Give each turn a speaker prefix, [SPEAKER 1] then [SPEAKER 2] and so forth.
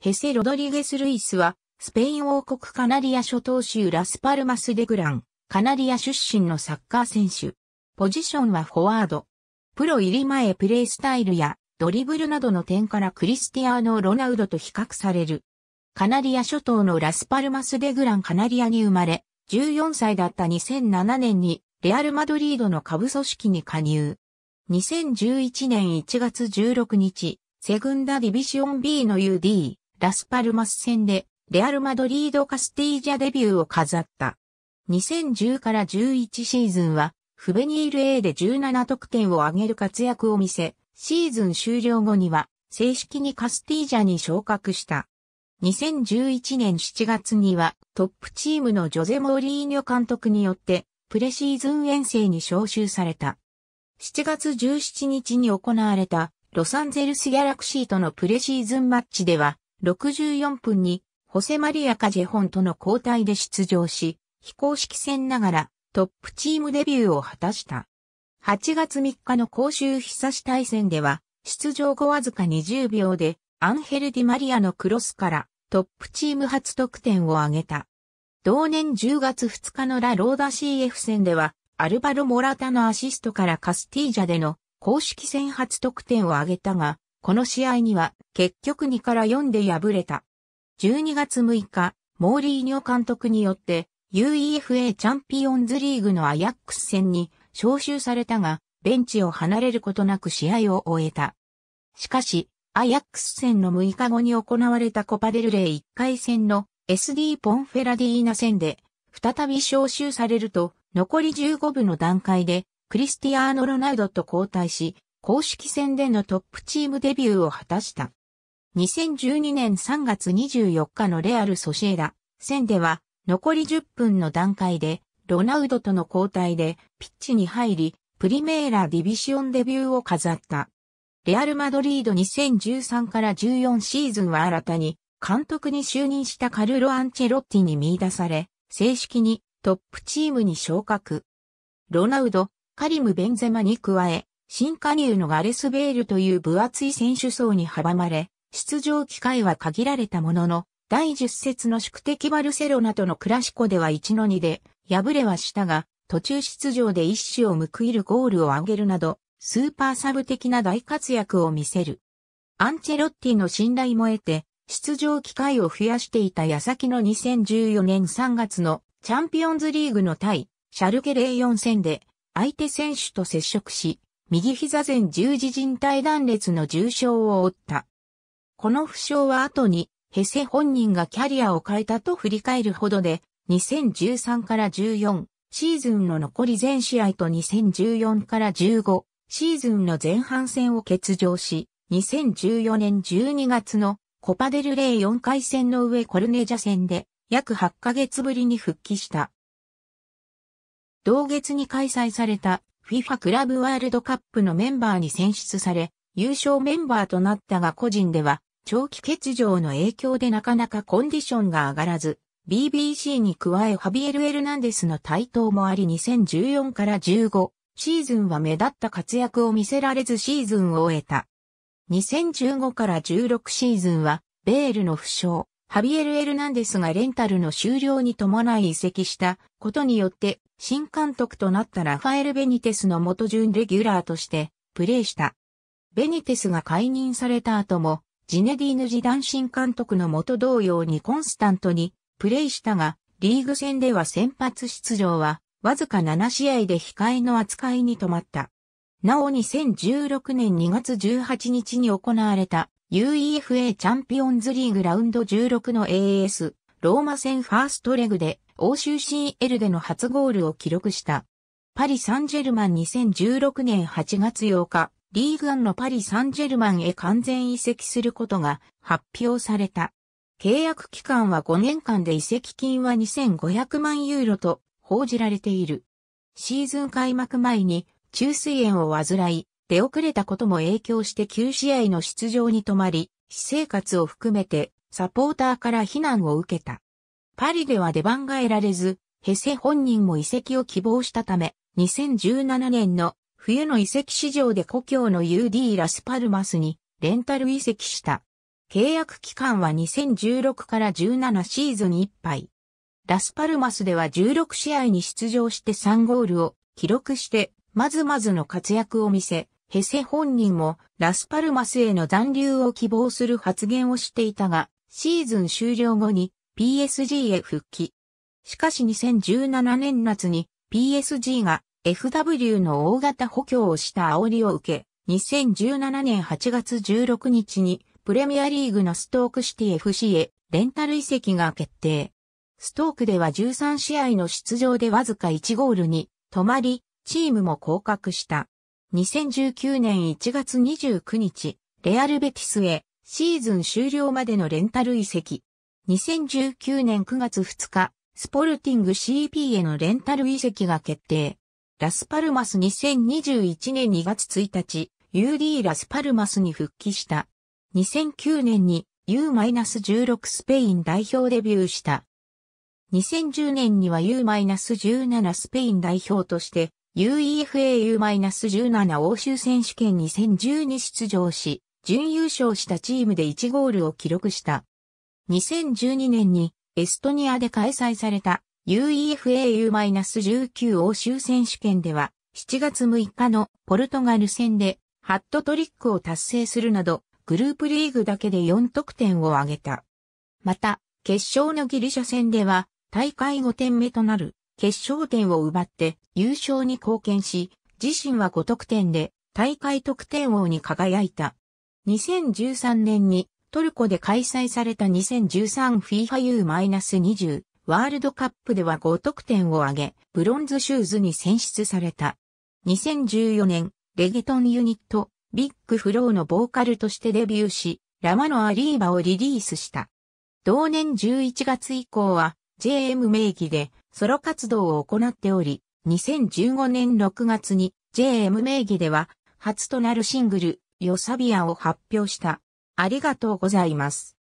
[SPEAKER 1] ヘセ・ロドリゲス・ルイスは、スペイン王国カナリア諸島州ラスパルマス・デグラン、カナリア出身のサッカー選手。ポジションはフォワード。プロ入り前プレースタイルやドリブルなどの点からクリスティアーノ・ロナウドと比較される。カナリア諸島のラスパルマス・デグラン・カナリアに生まれ、14歳だった2007年にレアル・マドリードの下部組織に加入。2011年1月16日、セグンダ・ディビシオン B の UD、ラスパルマス戦で、レアル・マドリード・カスティージャデビューを飾った。2010から11シーズンは、フベニール A で17得点を挙げる活躍を見せ、シーズン終了後には、正式にカスティージャに昇格した。2011年7月には、トップチームのジョゼ・モーリーニョ監督によって、プレシーズン遠征に招集された。7月17日に行われた、ロサンゼルス・ギャラクシーとのプレシーズンマッチでは、64分に、ホセマリア・カジェホンとの交代で出場し、非公式戦ながらトップチームデビューを果たした。8月3日の公衆久し対戦では、出場後わずか20秒で、アンヘル・ディマリアのクロスからトップチーム初得点を挙げた。同年10月2日のラ・ローダ CF 戦では、アルバロ・モラタのアシストからカスティージャでの公式戦初得点を挙げたが、この試合には結局2から4で敗れた。12月6日、モーリーニョ監督によって UEFA チャンピオンズリーグのアヤックス戦に招集されたが、ベンチを離れることなく試合を終えた。しかし、アヤックス戦の6日後に行われたコパデルレイ1回戦の SD ポンフェラディーナ戦で、再び招集されると、残り15部の段階で、クリスティアーノ・ロナウドと交代し、公式戦でのトップチームデビューを果たした。2012年3月24日のレアル・ソシエダ戦では残り10分の段階でロナウドとの交代でピッチに入りプリメーラ・ディビシオンデビューを飾った。レアル・マドリード2013から14シーズンは新たに監督に就任したカルロ・アンチェロッティに見出され正式にトップチームに昇格。ロナウド、カリム・ベンゼマに加え、新加入のガレス・ベールという分厚い選手層に阻まれ、出場機会は限られたものの、第10節の宿敵バルセロナとのクラシコでは1-2で敗れはしたが、途中出場で一死を報いるゴールを挙げるなど、スーパーサブ的な大活躍を見せる。アンチェロッティの信頼も得て、出場機会を増やしていた矢先の2014年3月のチャンピオンズリーグの対シャルケレオ4戦で相手選手と接触し、右膝前十字靭帯断裂の重傷を負った。この負傷は後に、ヘセ本人がキャリアを変えたと振り返るほどで、2013から14シーズンの残り全試合と2014から15シーズンの前半戦を欠場し、2014年12月のコパデルレイ4回戦の上コルネジャ戦で約8ヶ月ぶりに復帰した。同月に開催された FIFA クラブワールドカップのメンバーに選出され、優勝メンバーとなったが個人では、長期欠場の影響でなかなかコンディションが上がらず、BBC に加えハビエル・エルナンデスの台頭もあり2014から15シーズンは目立った活躍を見せられずシーズンを終えた。2015から16シーズンはベールの負傷、ハビエル・エルナンデスがレンタルの終了に伴い移籍したことによって新監督となったラファエル・ベニテスの元準レギュラーとしてプレーした。ベニテスが解任された後もジネディーヌ・ジダン新監督の元同様にコンスタントにプレーしたがリーグ戦では先発出場はわずか7試合で控えの扱いに止まった。なお2016年2月18日に行われた UEFA チャンピオンズリーグラウンド16の AS、ローマ戦ファーストレグで欧州 CL での初ゴールを記録した。パリ・サンジェルマン2016年8月8日、リーグアンのパリ・サンジェルマンへ完全移籍することが発表された。契約期間は5年間で移籍金は2500万ユーロと報じられている。シーズン開幕前に中水炎を患い、出遅れたことも影響して9試合の出場に止まり、私生活を含めてサポーターから非難を受けた。パリでは出番が得られず、ヘセ本人も移籍を希望したため、2017年の冬の移籍市場で故郷の UD ラスパルマスにレンタル移籍した。契約期間は2016から17シーズンぱ杯。ラスパルマスでは16試合に出場して3ゴールを記録して、まずまずの活躍を見せ、ヘセ本人もラスパルマスへの残留を希望する発言をしていたが、シーズン終了後に PSG へ復帰。しかし2017年夏に PSG が FW の大型補強をした煽りを受け、2017年8月16日にプレミアリーグのストークシティ FC へレンタル移籍が決定。ストークでは13試合の出場でわずか1ゴールに止まり、チームも降格した。2019年1月29日、レアルベティスへシーズン終了までのレンタル移籍。2019年9月2日、スポルティング CP へのレンタル移籍が決定。ラスパルマス2021年2月1日、UD ラスパルマスに復帰した。2009年に U-16 スペイン代表デビューした。2010年には U-17 スペイン代表として UEFA-17 u 欧州選手権2010に出場し、準優勝したチームで1ゴールを記録した。2012年にエストニアで開催された UEFA-19 u 欧州選手権では7月6日のポルトガル戦でハットトリックを達成するなどグループリーグだけで4得点を挙げた。また決勝のギリシャ戦では大会5点目となる決勝点を奪って優勝に貢献し、自身は5得点で大会得点王に輝いた。2013年にトルコで開催された 2013FIFAU-20 ワールドカップでは5得点を挙げ、ブロンズシューズに選出された。2014年、レゲトンユニット、ビッグフローのボーカルとしてデビューし、ラマのアリーバをリリースした。同年11月以降は、JM 名義でソロ活動を行っており、2015年6月に JM 名義では初となるシングル、ヨサビアを発表した。ありがとうございます。